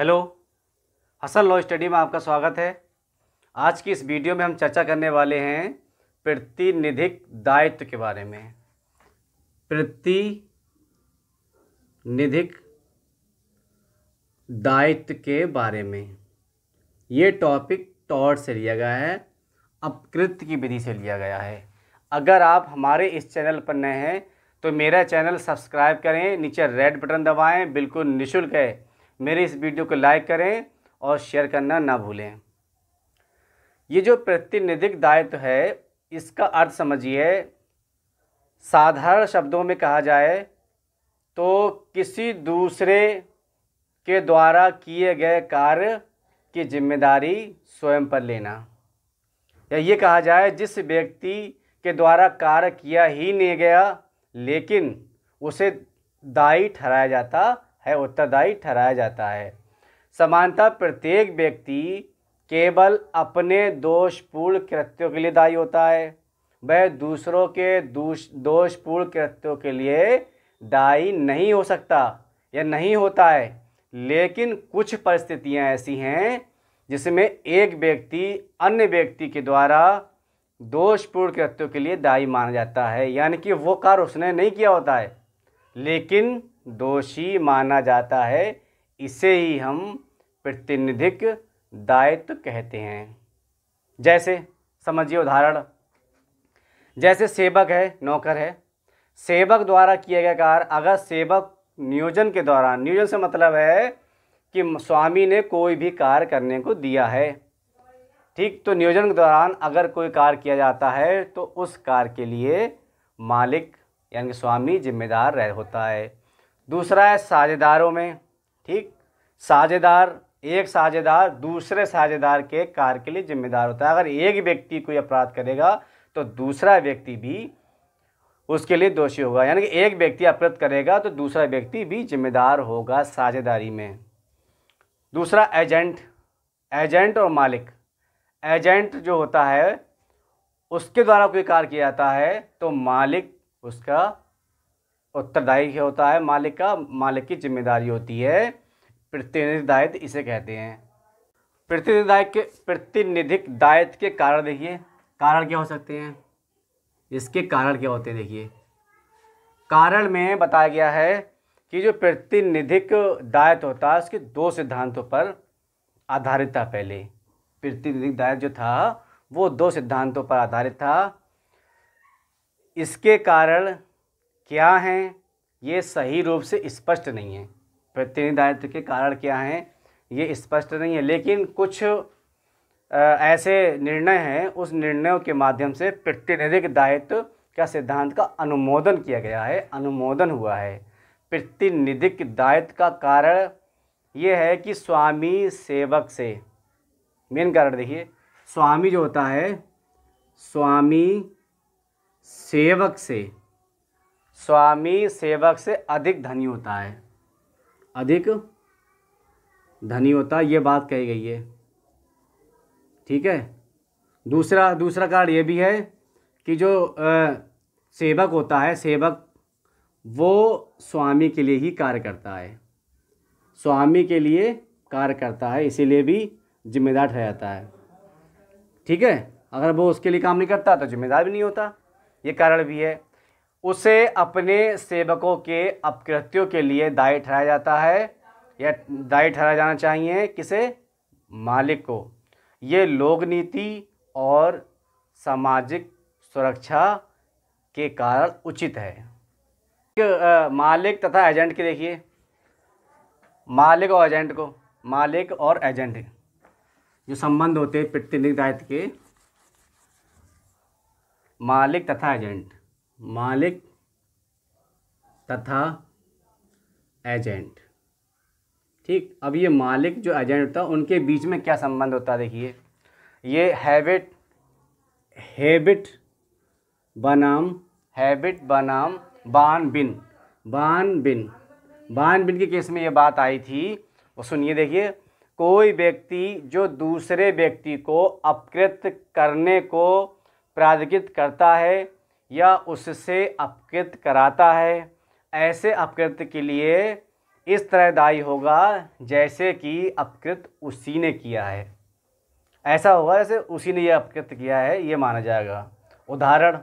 hello Hasan law study में आपका स्वागत है आज की इस वीडियो में हम चर्चा करने वाले हैं प्रतिनिधिक दायित्व के बारे में प्रतिनिधिक दायित्व के बारे में ये टॉपिक टॉर्ड से लिया गया है अपकृत्य की विधि से लिया गया है अगर आप हमारे इस चैनल पर नए हैं तो मेरा चैनल सब्सक्राइब करें नीचे रेड बटन दबाएं बिल्कुल निशुल्क है मेरे इस वीडियो को लाइक करें और शेयर करना ना भूलें ये जो प्रतिनिधिक दायित्व तो है इसका अर्थ समझिए साधारण शब्दों में कहा जाए तो किसी दूसरे के द्वारा किए गए कार्य की जिम्मेदारी स्वयं पर लेना या ये कहा जाए जिस व्यक्ति के द्वारा कार्य किया ही नहीं गया लेकिन उसे दायी ठहराया जाता है उत्तरदायी ठहराया जाता है समानता प्रत्येक व्यक्ति केवल अपने दोषपूर्ण कृत्यों के लिए दायी होता है वह दूसरों के दोष दोषपूर्ण कृत्यों के लिए दायी नहीं हो सकता या नहीं होता है लेकिन कुछ परिस्थितियां ऐसी हैं जिसमें एक व्यक्ति अन्य व्यक्ति के द्वारा दोषपूर्ण कृत्यों के लिए दायी माना जाता है यानी कि वो कार्य उसने नहीं किया होता है लेकिन दोषी माना जाता है इसे ही हम प्रतिनिधिक दायित्व कहते हैं जैसे समझिए उदाहरण जैसे सेवक है नौकर है सेवक द्वारा किया गया कार्य अगर सेवक नियोजन के दौरान नियोजन से मतलब है कि स्वामी ने कोई भी कार्य करने को दिया है ठीक तो नियोजन के दौरान अगर कोई कार्य किया जाता है तो उस कार्य के लिए मालिक यानी स्वामी जिम्मेदार रह होता है दूसरा है साझेदारों में ठीक साझेदार एक साझेदार दूसरे साझेदार के कार्य के लिए जिम्मेदार होता है अगर एक व्यक्ति कोई अपराध करेगा तो दूसरा व्यक्ति भी उसके लिए दोषी होगा यानी कि एक व्यक्ति अपराध करेगा तो दूसरा व्यक्ति भी जिम्मेदार होगा साझेदारी में दूसरा एजेंट एजेंट और मालिक एजेंट जो होता है उसके द्वारा कोई कार्य किया जाता है तो मालिक उसका उत्तरदायी होता है मालिक का मालिक की जिम्मेदारी होती है प्रतिनिधि दायित्व इसे कहते हैं प्रतिनिधि दायित्व के प्रतिनिधिक दायित्व के कारण देखिए कारण क्या हो सकते हैं इसके कारण क्या होते हैं देखिए कारण में बताया गया है कि जो प्रतिनिधिक दायित्व होता है उसके दो सिद्धांतों पर आधारित था पहले प्रतिनिधिक दायित्व जो था वो दो सिद्धांतों पर आधारित था इसके कारण क्या हैं ये सही रूप से स्पष्ट नहीं है प्रतिनिधित्व के कारण क्या हैं ये स्पष्ट नहीं है लेकिन कुछ ऐसे निर्णय हैं उस निर्णयों के माध्यम से प्रतिनिधिक दायित्व का सिद्धांत का अनुमोदन किया गया है अनुमोदन हुआ है प्रतिनिधिक दायित्व का कारण ये है कि स्वामी सेवक से मेन कारण देखिए स्वामी जो होता है स्वामी सेवक से स्वामी सेवक से अधिक धनी होता है अधिक धनी होता है ये बात कही गई है ठीक है दूसरा दूसरा कारण ये भी है कि जो आ, सेवक होता है सेवक वो स्वामी के लिए ही कार्य करता है स्वामी के लिए कार्य करता है इसीलिए भी जिम्मेदार ठहराता है ठीक है अगर वो उसके लिए काम नहीं करता तो जिम्मेदार भी नहीं होता ये कारण भी है उसे अपने सेवकों के अपकृत्यों के लिए दायी ठहराया जाता है या दायी ठहराया जाना चाहिए किसे मालिक को ये लोक नीति और सामाजिक सुरक्षा के कारण उचित है मालिक तथा एजेंट के देखिए मालिक और एजेंट को मालिक और एजेंट जो संबंध होते हैं दायित्व के मालिक तथा एजेंट मालिक तथा एजेंट ठीक अब ये मालिक जो एजेंट होता है उनके बीच में क्या संबंध होता है देखिए ये हैबिट हैबिट बनाम हैबिट बनाम बान बिन बान बिन बान बिन के केस में ये बात आई थी वो सुनिए देखिए कोई व्यक्ति जो दूसरे व्यक्ति को अपकृत करने को प्राधिकृत करता है या उससे अपकृत कराता है ऐसे अपकृत के लिए इस तरह दायी होगा जैसे कि अपकृत उसी ने किया है ऐसा होगा जैसे उसी ने यह अपकृत किया है ये माना जाएगा उदाहरण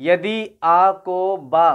यदि आ को बा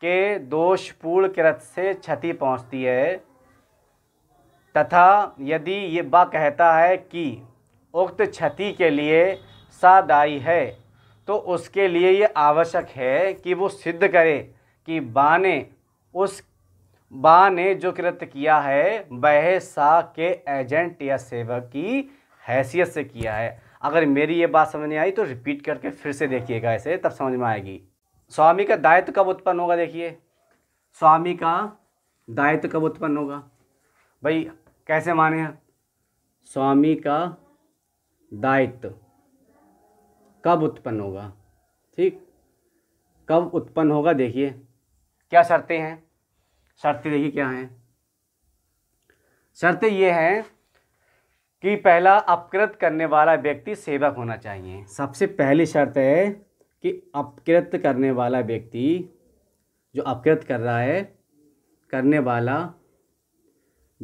के दोषपूर्ण कृत से क्षति पहुंचती है तथा यदि ये बा कहता है कि उक्त क्षति के लिए सा दायी है तो उसके लिए ये आवश्यक है कि वो सिद्ध करे कि बा ने उस बा ने जो कृत्य किया है वह सा के एजेंट या सेवक की हैसियत से किया है अगर मेरी ये बात समझ नहीं आई तो रिपीट करके फिर से देखिएगा ऐसे तब समझ में आएगी स्वामी का दायित्व कब उत्पन्न होगा देखिए स्वामी का दायित्व कब उत्पन्न होगा भाई कैसे माने स्वामी का दायित्व कब उत्पन्न होगा ठीक कब उत्पन्न होगा देखिए क्या शर्तें हैं शर्तें देखिए क्या हैं शर्तें ये हैं कि पहला अपकृत करने वाला व्यक्ति सेवक होना चाहिए सबसे पहली शर्त है कि अपकृत करने वाला व्यक्ति जो अपकृत कर रहा है करने वाला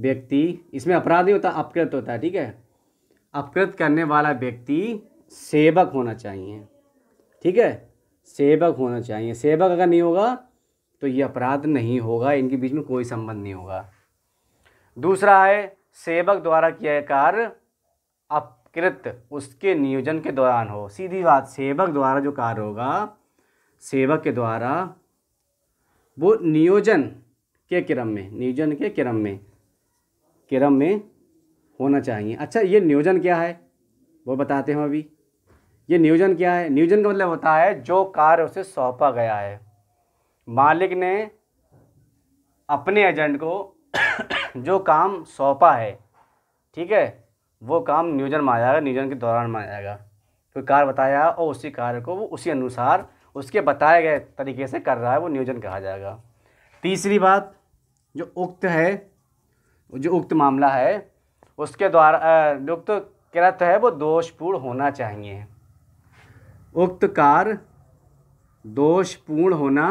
व्यक्ति इसमें अपराध नहीं होता अपकृत होता है ठीक है अपकृत करने वाला व्यक्ति सेवक होना चाहिए ठीक है सेवक होना चाहिए सेवक अगर नहीं होगा तो ये अपराध नहीं होगा इनके बीच में कोई संबंध नहीं होगा दूसरा है सेवक द्वारा किया कार्य अपकृत उसके नियोजन के दौरान हो सीधी बात सेवक द्वारा जो कार्य होगा सेवक के द्वारा वो नियोजन के क्रम में नियोजन के क्रम में क्रम में होना चाहिए अच्छा ये नियोजन क्या है वो बताते हैं अभी ये नियोजन क्या है नियोजन का मतलब होता है जो कार्य उसे सौंपा गया है मालिक ने अपने एजेंट को जो काम सौंपा है ठीक है वो काम नियोजन में आ जाएगा नियोजन के दौरान में आ जाएगा कोई कार्य बताया और उसी कार्य को वो उसी अनुसार उसके बताए गए तरीके से कर रहा है वो नियोजन कहा जाएगा तीसरी बात जो उक्त है जो उक्त मामला है उसके द्वारा उक्त कृत है वो दोषपूर्ण होना चाहिए उक्त कार्य दोषपूर्ण होना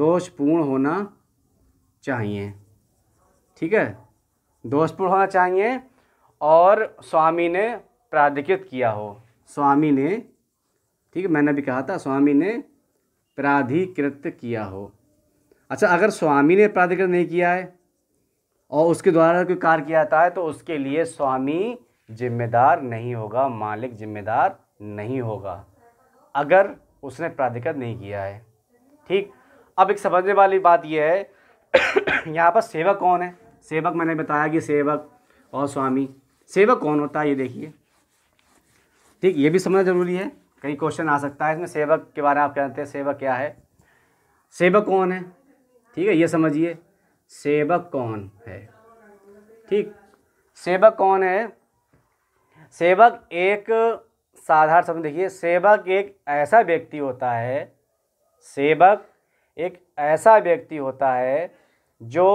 दोषपूर्ण होना चाहिए ठीक है दोषपूर्ण होना चाहिए और स्वामी ने प्राधिकृत किया हो स्वामी ने ठीक है मैंने भी कहा था स्वामी ने प्राधिकृत किया हो अच्छा अगर स्वामी ने प्राधिकृत नहीं किया है और उसके द्वारा कोई कार्य किया जाता है तो उसके लिए स्वामी जिम्मेदार नहीं होगा मालिक जिम्मेदार नहीं होगा अगर उसने प्राधिकृत नहीं किया है ठीक अब एक समझने वाली बात यह है यहाँ पर सेवक कौन है सेवक मैंने बताया कि सेवक और स्वामी सेवक कौन होता है ये देखिए ठीक ये भी समझना ज़रूरी है कई क्वेश्चन आ सकता है इसमें सेवक के बारे में आप जानते हैं सेवक क्या है सेवक कौन है ठीक है ये समझिए सेवक कौन है ठीक सेवक कौन है सेवक एक साधारण शब्द देखिए सेवक एक ऐसा व्यक्ति होता है सेवक एक ऐसा व्यक्ति होता है जो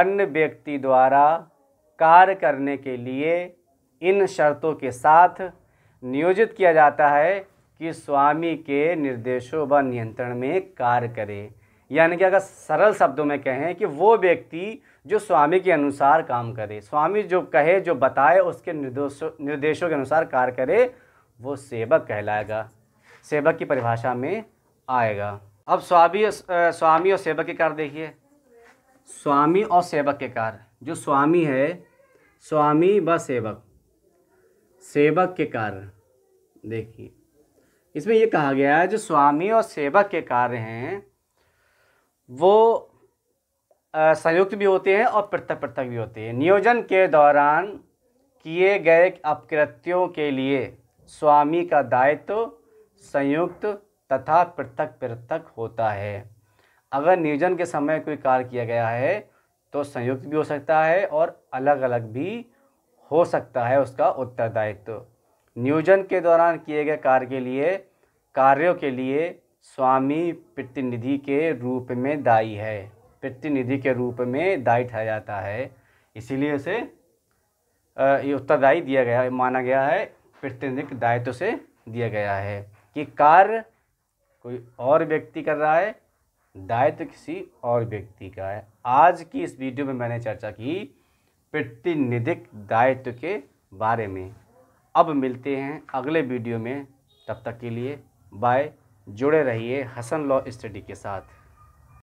अन्य व्यक्ति द्वारा कार्य करने के लिए इन शर्तों के साथ नियोजित किया जाता है कि स्वामी के निर्देशों व नियंत्रण में कार्य करे यानी कि अगर सरल शब्दों में कहें कि वो व्यक्ति जो स्वामी के अनुसार काम करे स्वामी जो कहे जो बताए उसके निर्देशों निर्देशों के अनुसार कार्य करे वो सेवक कहलाएगा सेवक की परिभाषा में आएगा अब स्वामी स्वामी और सेवक के कार्य देखिए स्वामी और सेवक के कार्य जो स्वामी है स्वामी व सेवक सेवक के कार्य देखिए इसमें यह कहा गया है जो स्वामी और सेवक के कार्य हैं वो संयुक्त भी होते हैं और पृथक पृथक भी होते हैं नियोजन के दौरान किए गए अपकृत्यों के लिए स्वामी का दायित्व संयुक्त तथा पृथक पृथक होता है अगर नियोजन के समय कोई कार्य किया गया है तो संयुक्त भी हो सकता है और अलग अलग भी हो सकता है उसका उत्तरदायित्व नियोजन के दौरान किए गए कार्य के लिए कार्यों के लिए स्वामी प्रतिनिधि के रूप में दायी है प्रतिनिधि के रूप में दायी ठहरा जाता है इसीलिए उसे ये उत्तरदायी दिया गया माना गया है प्रतिनिधिक दायित्व से दिया गया है कि कार्य कोई और व्यक्ति कर रहा है दायित्व किसी और व्यक्ति का है आज की इस वीडियो में मैंने चर्चा की प्रतिनिधिक दायित्व के बारे में अब मिलते हैं अगले वीडियो में तब तक के लिए बाय जुड़े रहिए हसन लॉ स्टडी के साथ